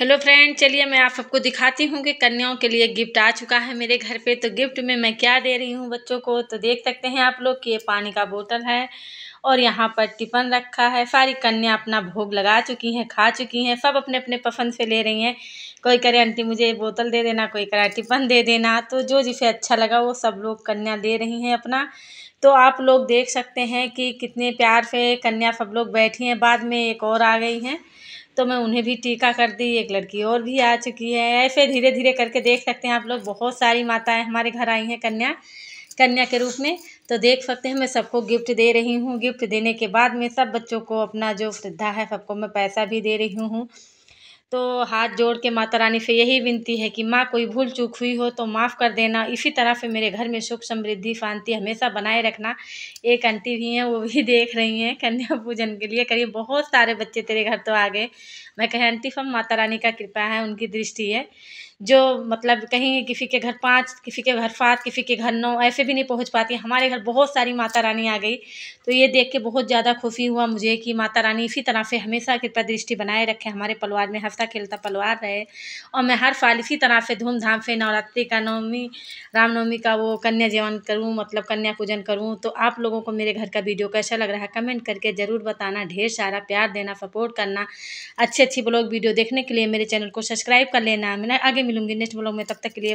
hello friend चलिए मैं आप सबको दिखाती हूँ कि कन्याओं के लिए गिफ्ट आ चुका है मेरे घर पे तो गिफ्ट में मैं क्या दे रही हूँ बच्चों को तो देख सकते हैं आप लोग कि ये पानी का बोतल है और यहाँ पर टिफन रखा है सारी कन्या अपना भोग लगा चुकी हैं खा चुकी हैं सब अपने अपने पसंद से ले रही हैं कोई करे आंटी मुझे बोतल दे देना कोई करे टिफन दे देना तो जो जिसे अच्छा लगा वो सब लोग कन्या दे रही हैं अपना तो आप लोग देख सकते हैं कि कितने प्यार से कन्या सब लोग बैठी हैं बाद में एक और आ गई हैं तो मैं उन्हें भी टीका कर दी एक लड़की और भी आ चुकी है ऐसे धीरे धीरे करके देख सकते हैं आप लोग बहुत सारी माताएं हमारे घर आई हैं कन्या कन्या के रूप में तो देख सकते हैं मैं सबको गिफ्ट दे रही हूँ गिफ्ट देने के बाद में सब बच्चों को अपना जो श्रद्धा है सबको मैं पैसा भी दे रही हूँ तो हाथ जोड़ के माता रानी से यही विनती है कि माँ कोई भूल चूक हुई हो तो माफ़ कर देना इसी तरह से मेरे घर में सुख समृद्धि शांति हमेशा बनाए रखना एक आंटी भी हैं वो भी देख रही हैं कन्या पूजन के लिए करिए बहुत सारे बच्चे तेरे घर तो आ गए मैं कहे आंटी सब माता रानी का कृपा है उनकी दृष्टि है जो मतलब कहीं किसी के घर पाँच किसी के घर सात किसी के घर नौ ऐसे भी नहीं पहुँच पाती हमारे घर बहुत सारी माता रानी आ गई तो ये देख के बहुत ज़्यादा खुशी हुआ मुझे कि माता रानी इसी तरह से हमेशा कृपा दृष्टि बनाए रखे हमारे परिवार में हंसता खेलता परिवार रहे और मैं हर साल इसी तरह से धूमधाम से नवरात्रि का नवमी रामनवमी का वो कन्या जीवन करूँ मतलब कन्या पूजन करूँ तो आप लोगों को मेरे घर का वीडियो कैसा लग रहा है कमेंट करके ज़रूर बताना ढेर सारा प्यार देना सपोर्ट करना अच्छी अच्छी ब्लॉग वीडियो देखने के लिए मेरे चैनल को सब्सक्राइब कर लेना मैंने आगे मिल मिलूंगी नेक्स्ट ब्लॉग में तब तक के लिए